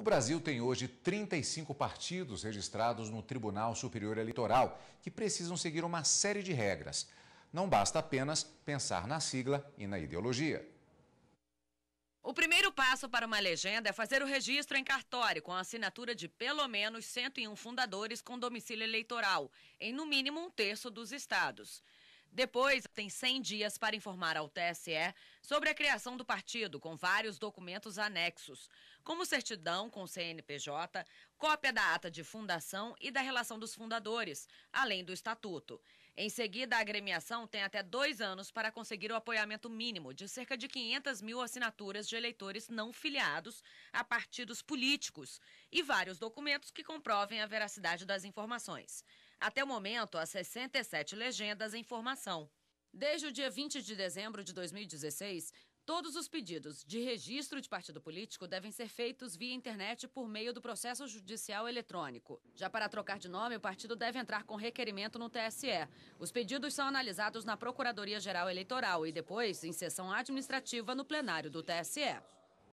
O Brasil tem hoje 35 partidos registrados no Tribunal Superior Eleitoral, que precisam seguir uma série de regras. Não basta apenas pensar na sigla e na ideologia. O primeiro passo para uma legenda é fazer o registro em cartório, com a assinatura de pelo menos 101 fundadores com domicílio eleitoral, em no mínimo um terço dos estados. Depois, tem 100 dias para informar ao TSE sobre a criação do partido, com vários documentos anexos, como certidão com CNPJ, cópia da ata de fundação e da relação dos fundadores, além do estatuto. Em seguida, a agremiação tem até dois anos para conseguir o apoiamento mínimo de cerca de 500 mil assinaturas de eleitores não filiados a partidos políticos e vários documentos que comprovem a veracidade das informações. Até o momento, há 67 legendas em formação. Desde o dia 20 de dezembro de 2016, todos os pedidos de registro de partido político devem ser feitos via internet por meio do processo judicial eletrônico. Já para trocar de nome, o partido deve entrar com requerimento no TSE. Os pedidos são analisados na Procuradoria Geral Eleitoral e depois em sessão administrativa no plenário do TSE.